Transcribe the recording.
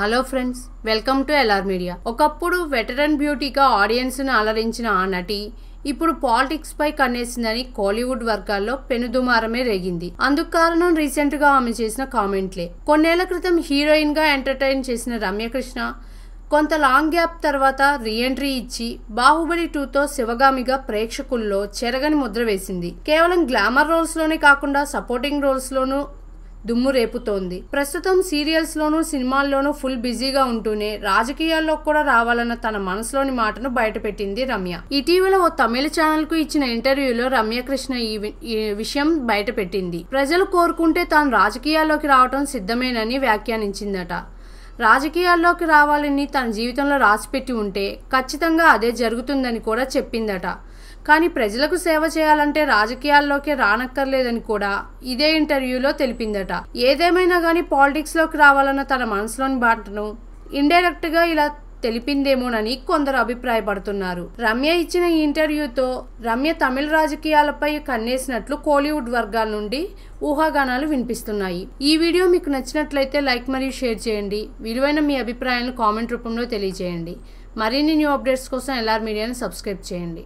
hello friends welcome to LR media ఒకప్పుడు veteran బ్యూటీగా ఆడియన్స్ను అలరించిన ఆ నటి ఇప్పుడు పాలిటిక్స్పై కన్నేసిందని కోలీవుడ్ వర్గాల్లో పెనుదుమారమే రేగింది అందుకు కారణం రీసెంట్గా ఆమె చేసిన కామెంట్లే కొన్నేళ్ల క్రితం హీరోయిన్గా ఎంటర్టైన్ చేసిన రమ్యకృష్ణ కొంత లాంగ్ గ్యాప్ తర్వాత రీఎంట్రీ ఇచ్చి బాహుబలి టూతో శివగామిగా ప్రేక్షకుల్లో చెరగని ముద్ర వేసింది కేవలం గ్లామర్ రోల్స్లోనే కాకుండా సపోర్టింగ్ రోల్స్లోనూ దుమ్ము రేపుతోంది ప్రస్తుతం సీరియల్స్లోనూ సినిమాల్లోనూ ఫుల్ బిజీగా ఉంటూనే రాజకీయాల్లో కూడా రావాలన్న తన మనసులోని మాటను బయటపెట్టింది రమ్య ఇటీవల ఓ తమిళ ఛానల్కు ఇచ్చిన ఇంటర్వ్యూలో రమ్యకృష్ణ ఈ విషయం బయటపెట్టింది ప్రజలు కోరుకుంటే తాను రాజకీయాల్లోకి రావటం సిద్ధమేనని వ్యాఖ్యానించిందట రాజకీయాల్లోకి రావాలని తన జీవితంలో రాసిపెట్టి ఉంటే ఖచ్చితంగా అదే జరుగుతుందని కూడా చెప్పిందట కానీ ప్రజలకు సేవ చేయాలంటే రాజకీయాల్లోకి రానక్కర్లేదని కూడా ఇదే ఇంటర్వ్యూలో తెలిపిందట ఏదేమైనా కానీ పాలిటిక్స్లోకి రావాలన్న తన మనసులోని బాటను ఇండైరెక్ట్గా ఇలా తెలిపిందేమోనని కొందరు అభిప్రాయపడుతున్నారు రమ్య ఇచ్చిన ఈ ఇంటర్వ్యూతో రమ్య తమిళ రాజకీయాలపై కన్నేసినట్లు కోలీవుడ్ వర్గాల నుండి ఊహాగానాలు వినిపిస్తున్నాయి ఈ వీడియో మీకు నచ్చినట్లయితే లైక్ మరియు షేర్ చేయండి విలువైన మీ అభిప్రాయాలను కామెంట్ రూపంలో తెలియజేయండి మరిన్ని న్యూ అప్డేట్స్ కోసం ఎల్ఆర్ మీడియాని సబ్స్క్రైబ్ చేయండి